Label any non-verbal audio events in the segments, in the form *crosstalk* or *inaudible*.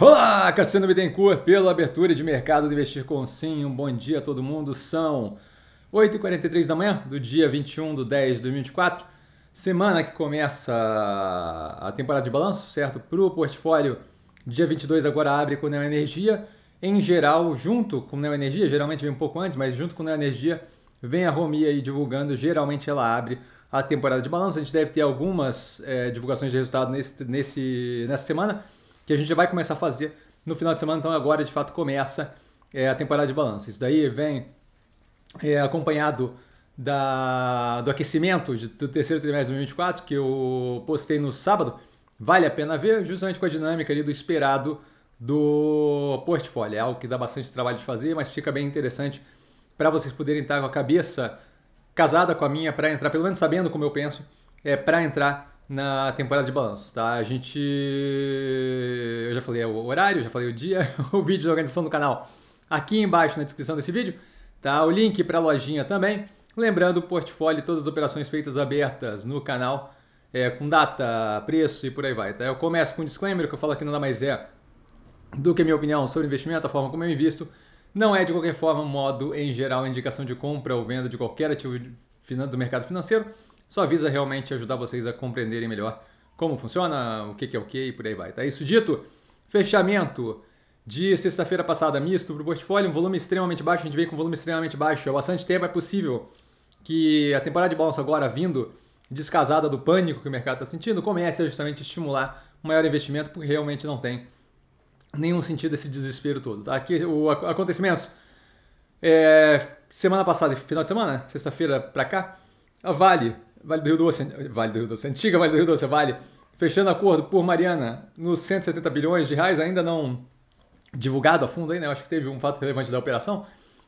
Olá, Cassiano Bittencourt, pela abertura de mercado de Investir com Sim. Um bom dia a todo mundo. São 8h43 da manhã do dia 21 de 10 de 2024. Semana que começa a temporada de balanço, certo? Para o portfólio, dia 22 agora abre com Neo Energia. Em geral, junto com Neo Energia, geralmente vem um pouco antes, mas junto com Neo Energia, vem a Romi aí divulgando. Geralmente ela abre a temporada de balanço. A gente deve ter algumas é, divulgações de resultado nesse, nesse, nessa semana que a gente vai começar a fazer no final de semana. Então agora de fato começa é, a temporada de balanço. Isso daí vem é, acompanhado da, do aquecimento de, do terceiro trimestre de 2024, que eu postei no sábado. Vale a pena ver, justamente com a dinâmica ali do esperado do portfólio. É algo que dá bastante trabalho de fazer, mas fica bem interessante para vocês poderem estar com a cabeça casada com a minha para entrar, pelo menos sabendo como eu penso, é para entrar na temporada de balanços, tá? A gente. Eu já falei o horário, já falei o dia, *laughs* o vídeo da organização do canal aqui embaixo na descrição desse vídeo, tá? O link para a lojinha também. Lembrando o portfólio e todas as operações feitas abertas no canal, é, com data, preço e por aí vai, tá? Eu começo com um disclaimer que eu falo aqui nada mais é do que a minha opinião sobre investimento, a forma como eu invisto. Não é de qualquer forma, modo em geral, indicação de compra ou venda de qualquer ativo do mercado financeiro só visa realmente ajudar vocês a compreenderem melhor como funciona, o que é o que e por aí vai. Tá isso dito? Fechamento de sexta-feira passada, misto para o portfólio, um volume extremamente baixo, a gente veio com um volume extremamente baixo. Há bastante tempo é possível que a temporada de balanço agora vindo descasada do pânico que o mercado está sentindo, comece a justamente estimular o maior investimento, porque realmente não tem nenhum sentido esse desespero todo. Tá? Aqui o acontecimento é, semana passada, final de semana, sexta-feira para cá, a Vale Vale do Rio Doce, Vale do Rio Doce, antiga Vale do Rio Doce, Vale, fechando acordo por Mariana nos 170 bilhões de reais, ainda não divulgado a fundo aí, né? acho que teve um fato relevante da operação,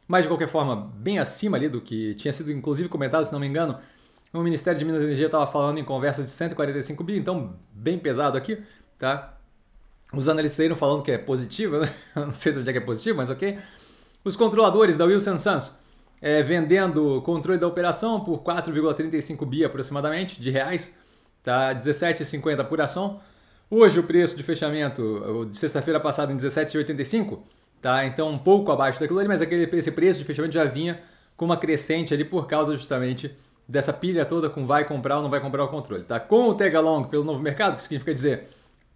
mas de qualquer forma, bem acima ali do que tinha sido inclusive comentado, se não me engano, o Ministério de Minas e Energia estava falando em conversa de 145 bilhões então bem pesado aqui, tá? Os analistas não falando que é positivo, né? *laughs* Eu não sei se onde é que é positivo, mas ok. Os controladores da Wilson Santos é, vendendo controle da operação por 4,35 bi aproximadamente de reais, tá 17,50 por ação. Hoje o preço de fechamento de sexta-feira passada em 17,85, tá? Então um pouco abaixo daquilo ali, mas aquele esse preço de fechamento já vinha com uma crescente ali por causa justamente dessa pilha toda com vai comprar ou não vai comprar o controle, tá? Com o tag along pelo novo mercado, que significa dizer,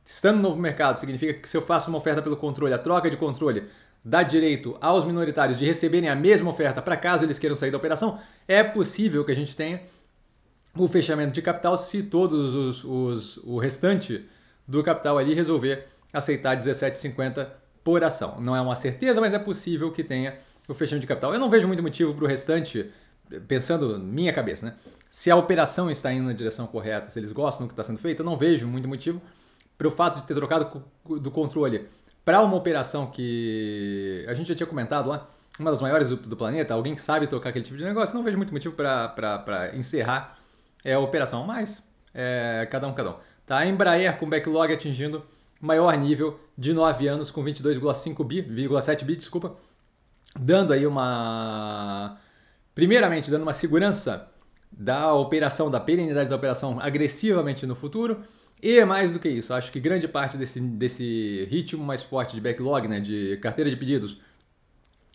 estando no novo mercado, significa que se eu faço uma oferta pelo controle, a troca de controle dá direito aos minoritários de receberem a mesma oferta para caso eles queiram sair da operação, é possível que a gente tenha o fechamento de capital se todos os, os o restante do capital ali resolver aceitar 17,50 por ação. Não é uma certeza, mas é possível que tenha o fechamento de capital. Eu não vejo muito motivo para o restante, pensando minha cabeça, né? Se a operação está indo na direção correta, se eles gostam do que está sendo feito, eu não vejo muito motivo para o fato de ter trocado do controle para uma operação que a gente já tinha comentado lá, uma das maiores do, do planeta, alguém que sabe tocar aquele tipo de negócio, não vejo muito motivo para encerrar é, a operação, mas é, cada um, cada um. Tá? A Embraer com backlog atingindo maior nível de 9 anos com 22,5 bi, 7 bi, desculpa, dando aí uma primeiramente dando uma segurança da operação, da perenidade da operação agressivamente no futuro e mais do que isso, acho que grande parte desse, desse ritmo mais forte de backlog, né, de carteira de pedidos,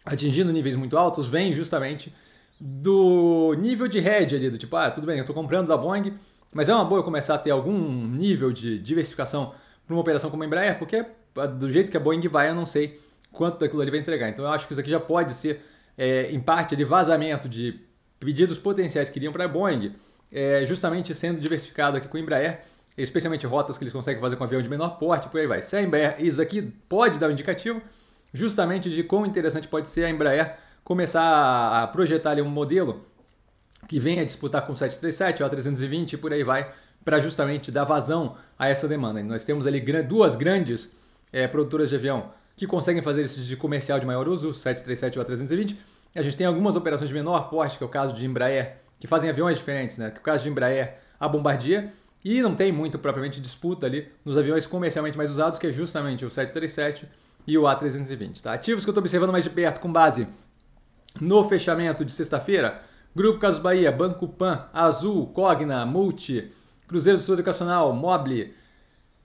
atingindo níveis muito altos, vem justamente do nível de hedge ali, do tipo, ah, tudo bem, eu estou comprando da Boeing, mas é uma boa eu começar a ter algum nível de diversificação para uma operação como a Embraer, porque ah, do jeito que a Boeing vai, eu não sei quanto daquilo ali vai entregar. Então eu acho que isso aqui já pode ser, é, em parte, de vazamento de pedidos potenciais que iriam para a Boeing, é, justamente sendo diversificado aqui com a Embraer, especialmente rotas que eles conseguem fazer com avião de menor porte, por aí vai. Se a Embraer, isso aqui pode dar um indicativo justamente de quão interessante pode ser a Embraer começar a projetar ali um modelo que venha disputar com o 737, o A320 e por aí vai, para justamente dar vazão a essa demanda. Nós temos ali duas grandes é, produtoras de avião que conseguem fazer esse de comercial de maior uso, o 737 e o A320. A gente tem algumas operações de menor porte, que é o caso de Embraer, que fazem aviões diferentes, né? Que é o caso de Embraer, a Bombardier, e não tem muito propriamente disputa ali nos aviões comercialmente mais usados, que é justamente o 737 e o A320. Tá? Ativos que eu estou observando mais de perto, com base no fechamento de sexta-feira, Grupo Casas Bahia, Banco Pan, Azul, Cogna, Multi, Cruzeiro do Sul Educacional, Mobile,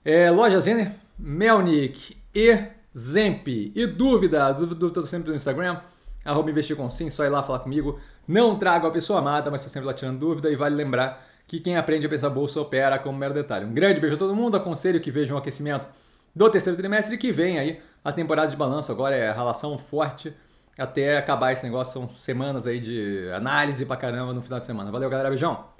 é, Loja Zener, Melnik e Zemp. E dúvida, dúvida, estou sempre no Instagram, arroba investir com sim, só ir lá falar comigo. Não trago a pessoa amada, mas estou sempre lá tirando dúvida e vale lembrar que quem aprende a pensar bolsa opera como mero detalhe. Um grande beijo a todo mundo, aconselho que vejam o aquecimento do terceiro trimestre que vem aí. A temporada de balanço agora é relação forte até acabar esse negócio. São semanas aí de análise pra caramba no final de semana. Valeu, galera. Beijão!